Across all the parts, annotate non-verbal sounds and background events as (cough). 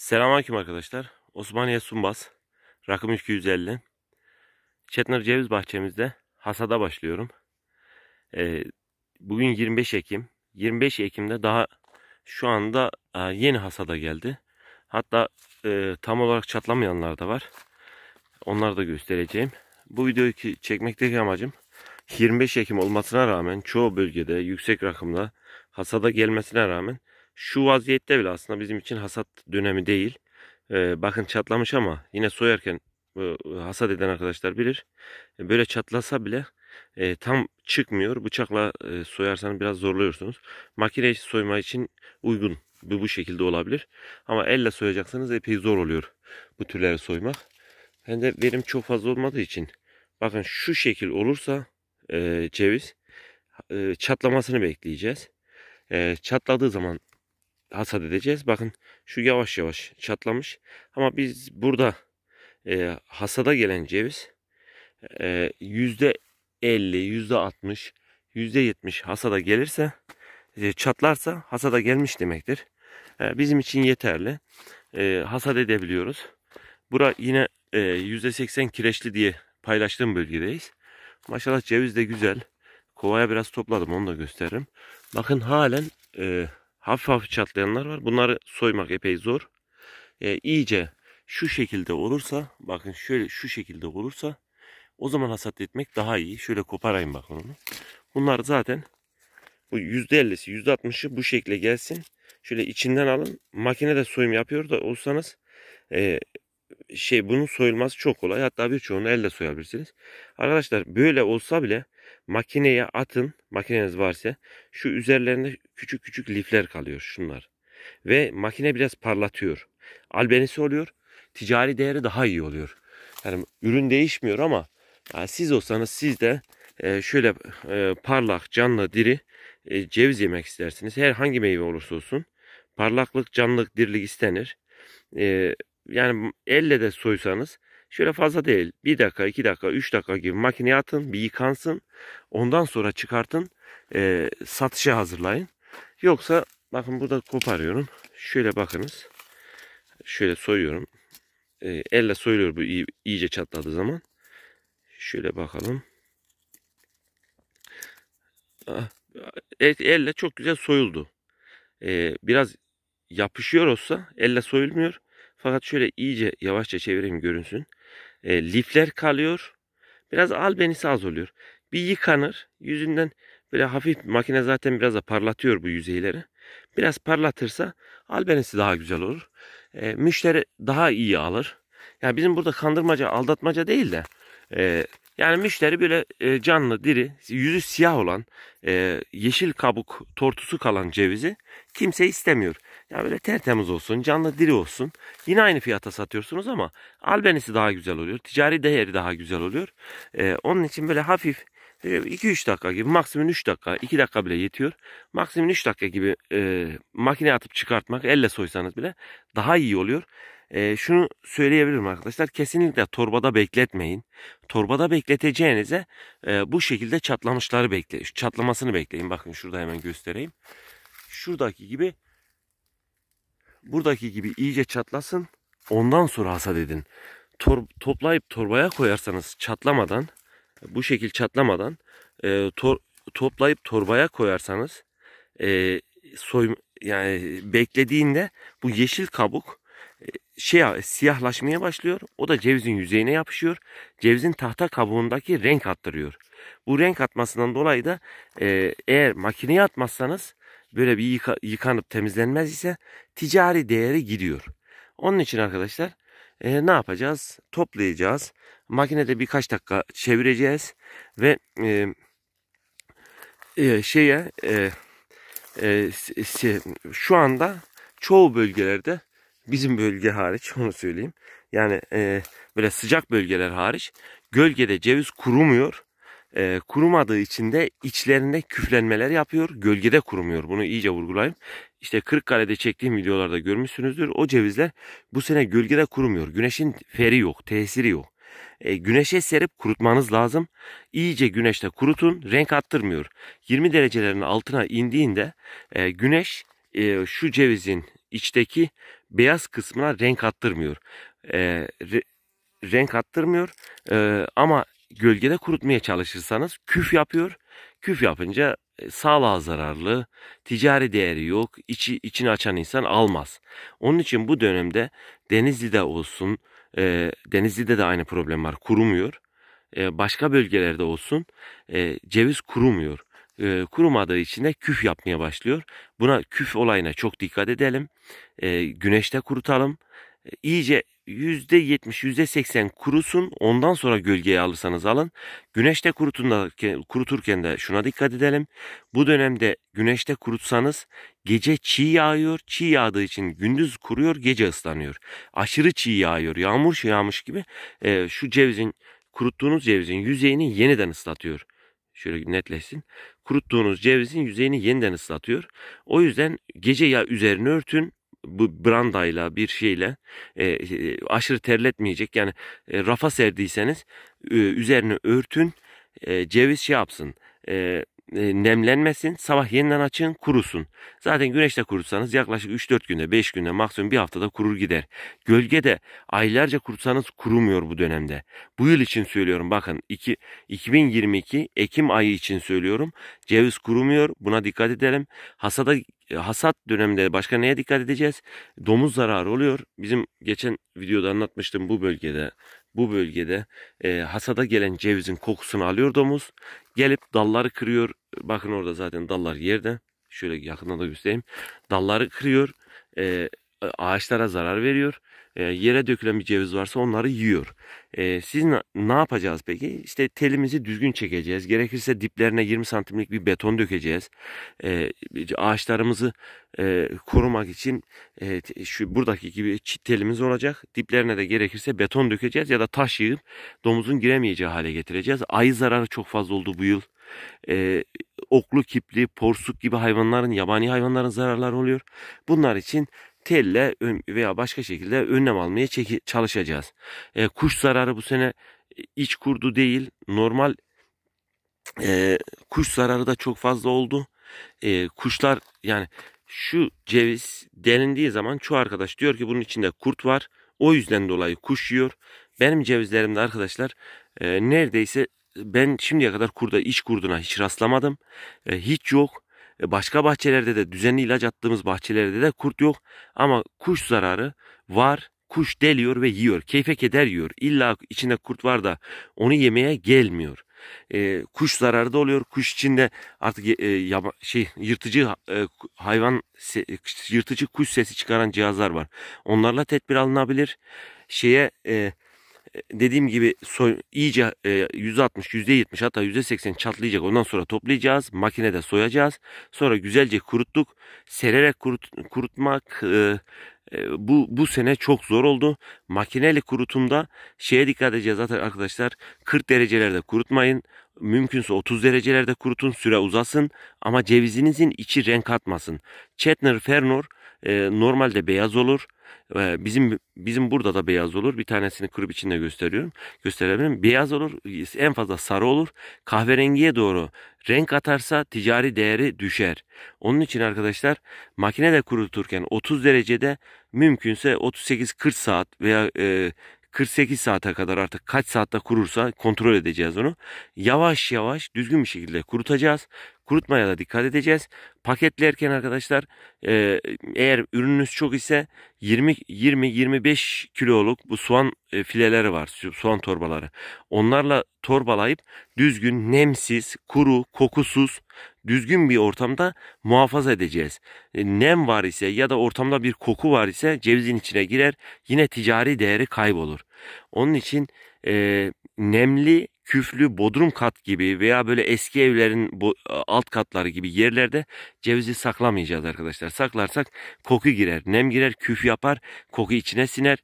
Selamünaleyküm arkadaşlar. Osmaniye Sumbas. Rakım 250. Çetner ceviz bahçemizde hasada başlıyorum. Ee, bugün 25 Ekim. 25 Ekim'de daha şu anda e, yeni hasada geldi. Hatta e, tam olarak çatlamayanlar da var. Onları da göstereceğim. Bu videoyu çekmekteki amacım 25 Ekim olmasına rağmen çoğu bölgede yüksek rakımda hasada gelmesine rağmen şu vaziyette bile aslında bizim için hasat dönemi değil. Ee, bakın çatlamış ama yine soyarken e, hasat eden arkadaşlar bilir. E, böyle çatlasa bile e, tam çıkmıyor. Bıçakla e, soyarsanız biraz zorluyorsunuz. Makine soyma için uygun. Bu, bu şekilde olabilir. Ama elle soyacaksanız epey zor oluyor bu türleri soymak. Hem de verim çok fazla olmadığı için bakın şu şekil olursa e, ceviz e, çatlamasını bekleyeceğiz. E, çatladığı zaman hasat edeceğiz. Bakın şu yavaş yavaş çatlamış. Ama biz burada e, hasada gelen ceviz e, yüzde elli yüzde altmış yüzde yetmiş hasada gelirse e, çatlarsa hasada gelmiş demektir. E, bizim için yeterli. E, hasat edebiliyoruz. Bura yine e, yüzde seksen kireçli diye paylaştığım bölgedeyiz. Maşallah ceviz de güzel. Kovaya biraz topladım onu da gösteririm. Bakın halen e, hafif hafif çatlayanlar var. Bunları soymak epey zor. E, iyice şu şekilde olursa bakın şöyle şu şekilde olursa o zaman hasat etmek daha iyi. Şöyle koparayım bakın onu. Bunlar zaten bu %50'si %60'ı bu şekle gelsin. Şöyle içinden alın. Makinede soyum yapıyor da olsanız e, şey bunun soyulması çok kolay. Hatta birçoğunu elle soyabilirsiniz. Arkadaşlar böyle olsa bile makineye atın makineniz varsa şu üzerlerinde küçük küçük lifler kalıyor şunlar. Ve makine biraz parlatıyor. Albenisi oluyor. Ticari değeri daha iyi oluyor. Yani ürün değişmiyor ama yani siz olsanız siz de e, şöyle e, parlak, canlı, diri e, ceviz yemek istersiniz. Herhangi meyve olursa olsun. Parlaklık, canlılık, dirilik istenir. E, yani elle de soysanız Şöyle fazla değil. 1 dakika, 2 dakika, 3 dakika gibi makineye atın. Bir yıkansın. Ondan sonra çıkartın. E, satışa hazırlayın. Yoksa bakın burada koparıyorum. Şöyle bakınız. Şöyle soyuyorum. E, elle soyuluyor bu iyice çatladığı zaman. Şöyle bakalım. Ah, elle çok güzel soyuldu. E, biraz yapışıyor olsa elle soyulmuyor. Fakat şöyle iyice yavaşça çevireyim görünsün e, lifler kalıyor. Biraz albenisi az oluyor. Bir yıkanır. Yüzünden böyle hafif makine zaten biraz da parlatıyor bu yüzeyleri. Biraz parlatırsa albenisi daha güzel olur. E, müşteri daha iyi alır. Yani bizim burada kandırmaca, aldatmaca değil de e, yani müşteri böyle e, canlı, diri, yüzü siyah olan, e, yeşil kabuk, tortusu kalan cevizi kimse istemiyor. Ya böyle tertemiz olsun, canlı diri olsun. Yine aynı fiyata satıyorsunuz ama albenisi daha güzel oluyor. Ticari değeri daha güzel oluyor. Ee, onun için böyle hafif 2-3 e, dakika gibi maksimum 3 dakika 2 dakika bile yetiyor. Maksimum 3 dakika gibi e, makineye atıp çıkartmak elle soysanız bile daha iyi oluyor. E, şunu söyleyebilirim arkadaşlar kesinlikle torbada bekletmeyin. Torbada bekleteceğinize e, bu şekilde çatlamışları bekleyin. Çatlamasını bekleyin bakın şurada hemen göstereyim. Şuradaki gibi buradaki gibi iyice çatlasın. Ondan sonra hasat edin. Tor toplayıp torbaya koyarsanız çatlamadan bu şekil çatlamadan e, tor toplayıp torbaya koyarsanız e, soy yani beklediğinde bu yeşil kabuk e, şey siyahlaşmaya başlıyor. O da cevizin yüzeyine yapışıyor. Cevizin tahta kabuğundaki renk attırıyor. Bu renk atmasından dolayı da e, eğer makineye atmazsanız böyle bir yıka, yıkanıp temizlenmez ise ticari değeri gidiyor. Onun için arkadaşlar e, ne yapacağız? Toplayacağız. Makinede birkaç dakika çevireceğiz ve e, e, şeye e, e, se, şu anda çoğu bölgelerde bizim bölge hariç (laughs) onu söyleyeyim. Yani e, böyle sıcak bölgeler hariç gölgede ceviz kurumuyor e, kurumadığı için de içlerinde küflenmeler yapıyor. Gölgede kurumuyor. Bunu iyice vurgulayayım. İşte Kırıkkale'de çektiğim videolarda görmüşsünüzdür. O cevizler bu sene gölgede kurumuyor. Güneşin feri yok, tesiri yok. E, güneşe serip kurutmanız lazım. İyice güneşte kurutun, renk attırmıyor. 20 derecelerin altına indiğinde e, güneş e, şu cevizin içteki beyaz kısmına renk attırmıyor. E, re, renk attırmıyor e, ama gölgede kurutmaya çalışırsanız küf yapıyor. Küf yapınca e, sağlığa zararlı, ticari değeri yok, içi, içini açan insan almaz. Onun için bu dönemde Denizli'de olsun, e, Denizli'de de aynı problem var, kurumuyor. E, başka bölgelerde olsun e, ceviz kurumuyor. E, kurumadığı için de küf yapmaya başlıyor. Buna küf olayına çok dikkat edelim. E, güneşte kurutalım. E, iyice %70, %80 kurusun. Ondan sonra gölgeye alırsanız alın. Güneşte kuruturken, kuruturken de şuna dikkat edelim. Bu dönemde güneşte kurutsanız gece çiğ yağıyor. Çiğ yağdığı için gündüz kuruyor, gece ıslanıyor. Aşırı çiğ yağıyor. Yağmur yağmış gibi e, şu cevizin, kuruttuğunuz cevizin yüzeyini yeniden ıslatıyor şöyle netleşsin. Kuruttuğunuz cevizin yüzeyini yeniden ıslatıyor. O yüzden gece ya üzerini örtün bu brandayla bir şeyle e, e, aşırı terletmeyecek yani e, rafa serdiyseniz e, üzerine örtün e, ceviz şey yapsın e, e, nemlenmesin. Sabah yeniden açın kurusun. Zaten güneşte kurutsanız yaklaşık 3-4 günde 5 günde maksimum bir haftada kurur gider. Gölgede aylarca kurutsanız kurumuyor bu dönemde. Bu yıl için söylüyorum bakın iki, 2022 Ekim ayı için söylüyorum. Ceviz kurumuyor buna dikkat edelim. Hasada e, hasat döneminde başka neye dikkat edeceğiz? Domuz zararı oluyor. Bizim geçen videoda anlatmıştım bu bölgede. Bu bölgede e, hasada gelen cevizin kokusunu alıyor domuz. Gelip dalları kırıyor. Bakın orada zaten dallar yerde. Şöyle yakından da göstereyim. Dalları kırıyor. E, e, ağaçlara zarar veriyor. E, yere dökülen bir ceviz varsa onları yiyor. E, siz ne yapacağız peki? İşte telimizi düzgün çekeceğiz. Gerekirse diplerine 20 santimlik bir beton dökeceğiz. E, ağaçlarımızı e, korumak için e, şu buradaki gibi çit telimiz olacak. Diplerine de gerekirse beton dökeceğiz ya da taş yığıp domuzun giremeyeceği hale getireceğiz. Ayı zararı çok fazla oldu bu yıl e, oklu kipli, porsuk gibi hayvanların, yabani hayvanların zararları oluyor. Bunlar için telle veya başka şekilde önlem almaya çalışacağız. E, kuş zararı bu sene e, iç kurdu değil. Normal e, kuş zararı da çok fazla oldu. E, kuşlar yani şu ceviz delindiği zaman çoğu arkadaş diyor ki bunun içinde kurt var. O yüzden dolayı kuş yiyor. Benim cevizlerimde arkadaşlar e, neredeyse ben şimdiye kadar kurda iç kurduna hiç rastlamadım. E, hiç yok. E, başka bahçelerde de düzenli ilaç attığımız bahçelerde de kurt yok. Ama kuş zararı var. Kuş deliyor ve yiyor. Keyfe keder yiyor. İlla içinde kurt var da onu yemeye gelmiyor. E, kuş zararı da oluyor. Kuş içinde artık e, yaba, şey yırtıcı e, hayvan se, e, yırtıcı kuş sesi çıkaran cihazlar var. Onlarla tedbir alınabilir. Şeye e, e, dediğim gibi soy, iyice e, %60, %70 hatta %80 çatlayacak. Ondan sonra toplayacağız. Makinede soyacağız. Sonra güzelce kuruttuk. Sererek kurut, kurutmak e, e, bu bu sene çok zor oldu. Makineli kurutumda şeye dikkat edeceğiz zaten arkadaşlar. 40 derecelerde kurutmayın. Mümkünse 30 derecelerde kurutun. Süre uzasın ama cevizinizin içi renk atmasın. Chetner Fernor e, normalde beyaz olur bizim bizim burada da beyaz olur. Bir tanesini kırıp içinde gösteriyorum. Gösterebilirim. Beyaz olur. En fazla sarı olur. Kahverengiye doğru renk atarsa ticari değeri düşer. Onun için arkadaşlar makinede kuruturken 30 derecede mümkünse 38-40 saat veya e, 48 saate kadar artık kaç saatte kurursa kontrol edeceğiz onu. Yavaş yavaş düzgün bir şekilde kurutacağız. Kurutmaya da dikkat edeceğiz. Paketlerken arkadaşlar e, eğer ürününüz çok ise 20-25 kiloluk bu soğan e, fileleri var. Soğan torbaları. Onlarla torbalayıp düzgün, nemsiz, kuru, kokusuz, düzgün bir ortamda muhafaza edeceğiz. E, nem var ise ya da ortamda bir koku var ise cevizin içine girer. Yine ticari değeri kaybolur. Onun için e, nemli küflü bodrum kat gibi veya böyle eski evlerin bu alt katları gibi yerlerde cevizi saklamayacağız arkadaşlar. Saklarsak koku girer, nem girer, küf yapar, koku içine siner,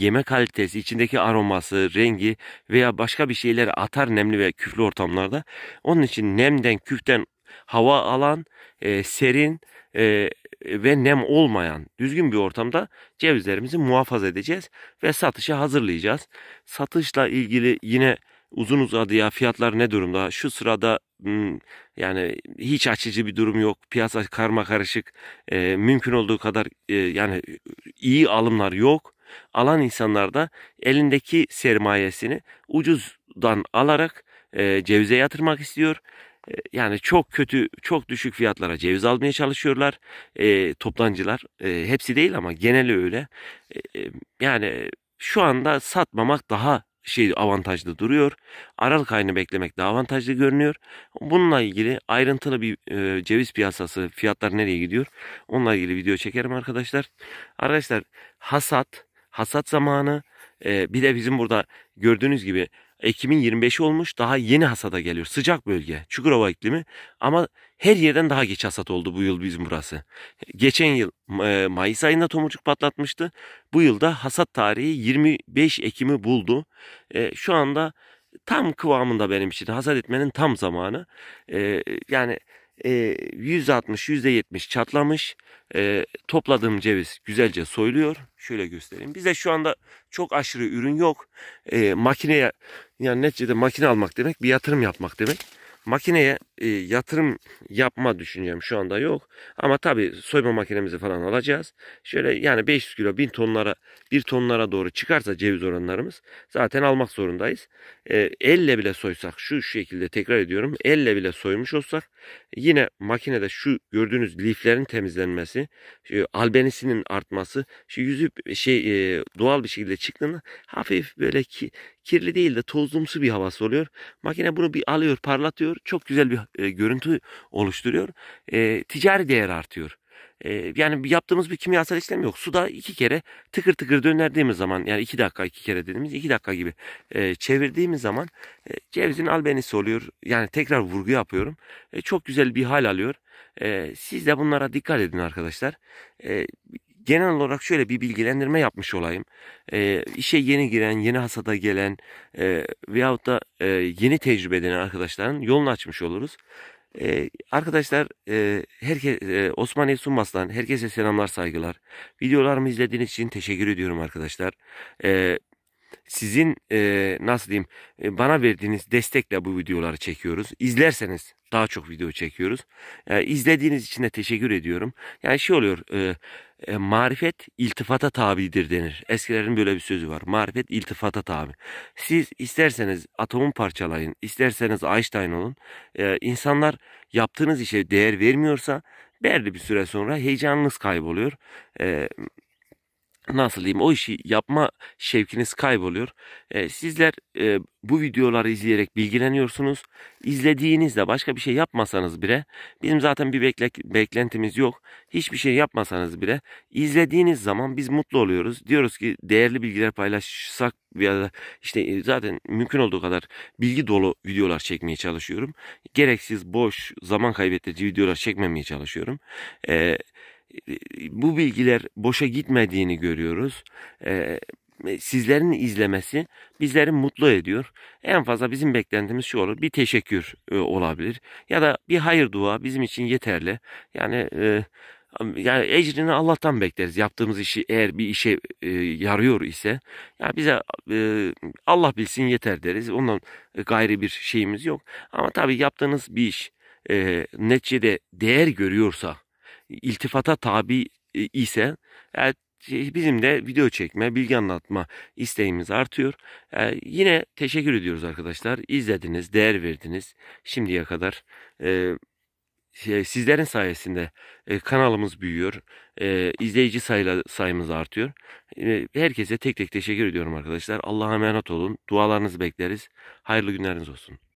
yeme kalitesi, içindeki aroması, rengi veya başka bir şeyleri atar nemli ve küflü ortamlarda. Onun için nemden, küften hava alan, e, serin, e, ve nem olmayan düzgün bir ortamda cevizlerimizi muhafaza edeceğiz ve satışa hazırlayacağız. Satışla ilgili yine uzun uzadıya fiyatlar ne durumda? Şu sırada hmm, yani hiç açıcı bir durum yok. Piyasa karma karışık. E, mümkün olduğu kadar e, yani iyi alımlar yok. Alan insanlar da elindeki sermayesini ucuzdan alarak e, cevize yatırmak istiyor. E, yani çok kötü, çok düşük fiyatlara ceviz almaya çalışıyorlar e, toptancılar. E, hepsi değil ama geneli öyle. E, e yani şu anda satmamak daha şey avantajlı duruyor. Aralık ayını beklemek daha avantajlı görünüyor. Bununla ilgili ayrıntılı bir e, ceviz piyasası fiyatlar nereye gidiyor? Onunla ilgili video çekerim arkadaşlar. Arkadaşlar hasat, hasat zamanı e, bir de bizim burada gördüğünüz gibi Ekim'in 25'i olmuş daha yeni hasada geliyor. Sıcak bölge Çukurova iklimi ama her yerden daha geç hasat oldu bu yıl bizim burası. Geçen yıl e, Mayıs ayında tomurcuk patlatmıştı. Bu yılda hasat tarihi 25 Ekim'i buldu. E, şu anda tam kıvamında benim için hasat etmenin tam zamanı. E, yani e, %60-%70 çatlamış. E, topladığım ceviz güzelce soyuluyor. Şöyle göstereyim. Bize şu anda çok aşırı ürün yok. E, makineye yani neticede makine almak demek bir yatırım yapmak demek. Makineye e, yatırım yapma düşüncem şu anda yok. Ama tabii soyma makinemizi falan alacağız. Şöyle yani 500 kilo 1000 tonlara 1 tonlara doğru çıkarsa ceviz oranlarımız zaten almak zorundayız e, elle bile soysak şu şekilde tekrar ediyorum elle bile soymuş olsak yine makinede şu gördüğünüz liflerin temizlenmesi e, albenisinin artması şu yüzü şey e, doğal bir şekilde çıktığında hafif böyle ki, kirli değil de tozlumsu bir havası oluyor. Makine bunu bir alıyor parlatıyor çok güzel bir e, görüntü oluşturuyor. E, ticari değer artıyor e, yani yaptığımız bir kimyasal işlem yok. Suda iki kere tıkır tıkır dönerdiğimiz zaman yani iki dakika iki kere dediğimiz iki dakika gibi e, çevirdiğimiz zaman e, cevizin albenisi oluyor. Yani tekrar vurgu yapıyorum. E, çok güzel bir hal alıyor. E, siz de bunlara dikkat edin arkadaşlar. E, genel olarak şöyle bir bilgilendirme yapmış olayım. E, işe yeni giren, yeni hasada gelen e, veyahut da e, yeni tecrübe eden arkadaşların yolunu açmış oluruz. Ee, arkadaşlar e, herke, e, Osmaniye Sunmas'tan herkese selamlar saygılar. Videolarımı izlediğiniz için teşekkür ediyorum arkadaşlar. Ee, sizin e, nasıl diyeyim e, bana verdiğiniz destekle bu videoları çekiyoruz. İzlerseniz daha çok video çekiyoruz. E, izlediğiniz için de teşekkür ediyorum. Yani şey oluyor e, e, marifet iltifata tabidir denir. Eskilerin böyle bir sözü var. Marifet iltifata tabi. Siz isterseniz atomu parçalayın, isterseniz Einstein olun. E, insanlar yaptığınız işe değer vermiyorsa belli bir süre sonra heyecanınız kayboluyor. E, nasıl diyeyim o işi yapma şevkiniz kayboluyor. E, sizler e, bu videoları izleyerek bilgileniyorsunuz. İzlediğinizde başka bir şey yapmasanız bile bizim zaten bir bekle, beklentimiz yok. Hiçbir şey yapmasanız bile izlediğiniz zaman biz mutlu oluyoruz. Diyoruz ki değerli bilgiler paylaşsak ya da işte e, zaten mümkün olduğu kadar bilgi dolu videolar çekmeye çalışıyorum. Gereksiz boş zaman kaybettirici videolar çekmemeye çalışıyorum. E, bu bilgiler boşa gitmediğini görüyoruz. Ee, sizlerin izlemesi bizleri mutlu ediyor. En fazla bizim beklentimiz şu olur. Bir teşekkür e, olabilir ya da bir hayır dua bizim için yeterli. Yani e, yani ecrini Allah'tan bekleriz. Yaptığımız işi eğer bir işe e, yarıyor ise ya bize e, Allah bilsin yeter deriz. Ondan gayri bir şeyimiz yok. Ama tabii yaptığınız bir iş e, neticede değer görüyorsa iltifata tabi e, ise e, yani şey, bizim de video çekme, bilgi anlatma isteğimiz artıyor. Ee, yine teşekkür ediyoruz arkadaşlar. İzlediniz, değer verdiniz şimdiye kadar. E, şey, sizlerin sayesinde kanalımız büyüyor. izleyici sayla, sayımız artıyor. herkese tek tek teşekkür ediyorum arkadaşlar. Allah'a emanet olun. Dualarınızı bekleriz. Hayırlı günleriniz olsun.